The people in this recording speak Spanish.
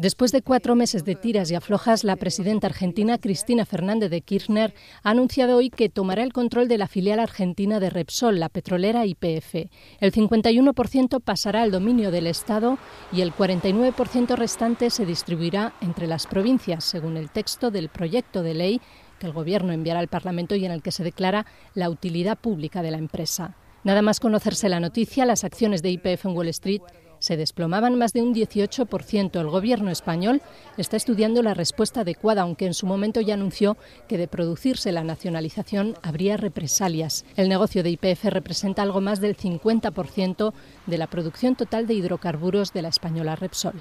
Después de cuatro meses de tiras y aflojas, la presidenta argentina Cristina Fernández de Kirchner ha anunciado hoy que tomará el control de la filial argentina de Repsol, la petrolera YPF. El 51% pasará al dominio del Estado y el 49% restante se distribuirá entre las provincias, según el texto del proyecto de ley que el Gobierno enviará al Parlamento y en el que se declara la utilidad pública de la empresa. Nada más conocerse la noticia, las acciones de YPF en Wall Street se desplomaban más de un 18%. El gobierno español está estudiando la respuesta adecuada, aunque en su momento ya anunció que de producirse la nacionalización habría represalias. El negocio de IPF representa algo más del 50% de la producción total de hidrocarburos de la española Repsol.